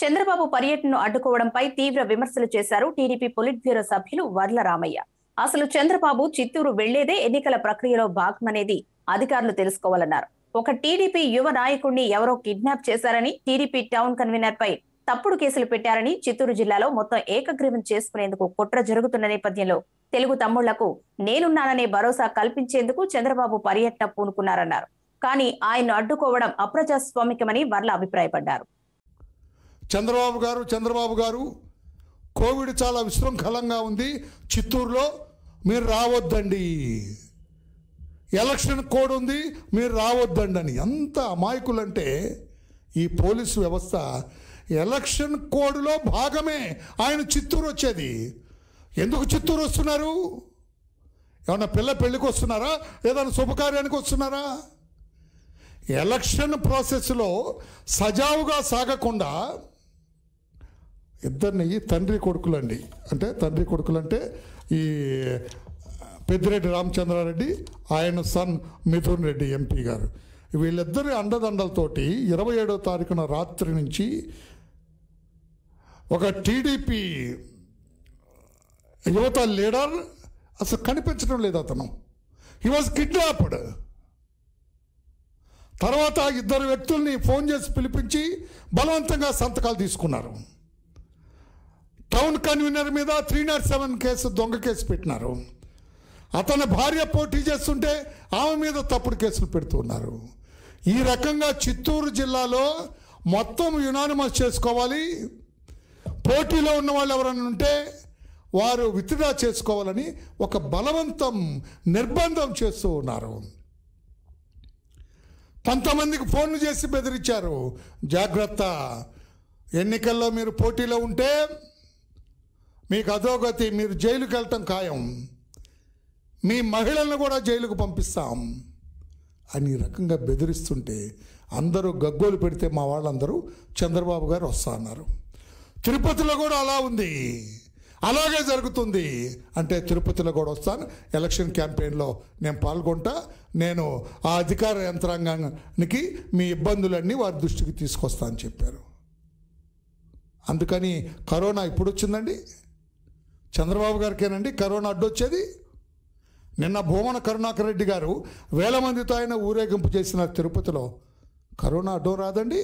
చంద్రబాబు పర్యటనను అడ్డుకోవడంపై తీవ్ర విమర్శలు చేశారు టీడీపీ పొలిట్ బ్యూరో సభ్యులు వర్ల రామయ్య అసలు చంద్రబాబు చిత్తూరు వెళ్లేదే ఎన్నికల ప్రక్రియలో భాగమనేది అధికారులు తెలుసుకోవాలన్నారు ఒక టీడీపీ యువ నాయకుడిని ఎవరో కిడ్నాప్ చేశారని టీడీపీ టౌన్ కన్వీనర్ పై తప్పుడు కేసులు పెట్టారని చిత్తూరు జిల్లాలో మొత్తం ఏకగ్రీవం చేసుకునేందుకు కుట్ర జరుగుతున్న నేపథ్యంలో తెలుగు తమ్ముళ్లకు నేనున్నాననే భరోసా కల్పించేందుకు చంద్రబాబు పర్యటన పూనుకున్నారన్నారు కానీ ఆయన్ను అడ్డుకోవడం అప్రజాస్వామికమని వర్ల అభిప్రాయపడ్డారు చంద్రబాబు గారు చంద్రబాబు గారు కోవిడ్ చాలా విశృంఖలంగా ఉంది చిత్తూరులో మీరు రావద్దండి ఎలక్షన్ కోడ్ ఉంది మీరు రావద్దండి అని ఎంత అమాయకులంటే ఈ పోలీసు వ్యవస్థ ఎలక్షన్ కోడ్లో భాగమే ఆయన చిత్తూరు వచ్చేది ఎందుకు చిత్తూరు వస్తున్నారు ఏమన్నా పిల్ల పెళ్ళికి వస్తున్నారా ఏదైనా శుభకార్యానికి వస్తున్నారా ఎలక్షన్ ప్రాసెస్లో సజావుగా సాగకుండా ఇద్దరిని తండ్రి కొడుకులు అండి అంటే తండ్రి కొడుకులు అంటే ఈ పెద్దిరెడ్డి రామచంద్రారెడ్డి ఆయన సన్ మిథున్ రెడ్డి ఎంపీ గారు వీళ్ళిద్దరి అండదండలతోటి ఇరవై ఏడో తారీఖున రాత్రి నుంచి ఒక టీడీపీ యువత లీడర్ అసలు కనిపించడం లేదు అతను హీ వాజ్ కిడ్నాప్డ్ తర్వాత ఇద్దరు వ్యక్తుల్ని ఫోన్ చేసి పిలిపించి బలవంతంగా సంతకాలు తీసుకున్నారు టౌన్ కన్వీనర్ మీద త్రీ నాట్ సెవెన్ కేసు దొంగ కేసు పెట్టినారు అతని భార్య పోటీ చేస్తుంటే ఆమె మీద తప్పుడు కేసులు పెడుతున్నారు ఈ రకంగా చిత్తూరు జిల్లాలో మొత్తం యునానిమస్ చేసుకోవాలి పోటీలో ఉన్న వాళ్ళు ఎవరైనా ఉంటే వారు విత్డ్రా చేసుకోవాలని ఒక బలవంతం నిర్బంధం చేస్తూ ఉన్నారు కొంతమందికి ఫోన్లు చేసి బెదిరించారు జాగ్రత్త ఎన్నికల్లో మీరు పోటీలో ఉంటే మీకు అధోగతి మీరు జైలుకి వెళ్ళటం ఖాయం మీ మహిళలను కూడా జైలుకు పంపిస్తాం అని రకంగా బెదిరిస్తుంటే అందరూ గగ్గోలు పెడితే మా వాళ్ళందరూ చంద్రబాబు గారు వస్తా అన్నారు తిరుపతిలో కూడా అలా ఉంది అలాగే జరుగుతుంది అంటే తిరుపతిలో కూడా వస్తాను ఎలక్షన్ క్యాంపెయిన్లో నేను పాల్గొంటా నేను ఆ అధికార యంత్రాంగానికి మీ ఇబ్బందులన్నీ వారి దృష్టికి తీసుకొస్తా అని చెప్పారు అందుకని కరోనా ఇప్పుడు వచ్చిందండి చంద్రబాబు గారికేనండి కరోనా అడ్డొచ్చేది నిన్న భూమన కరుణాకర్ రెడ్డి గారు వేల మందితో ఆయన ఊరేగింపు చేసిన తిరుపతిలో కరోనా అడ్డం రాదండి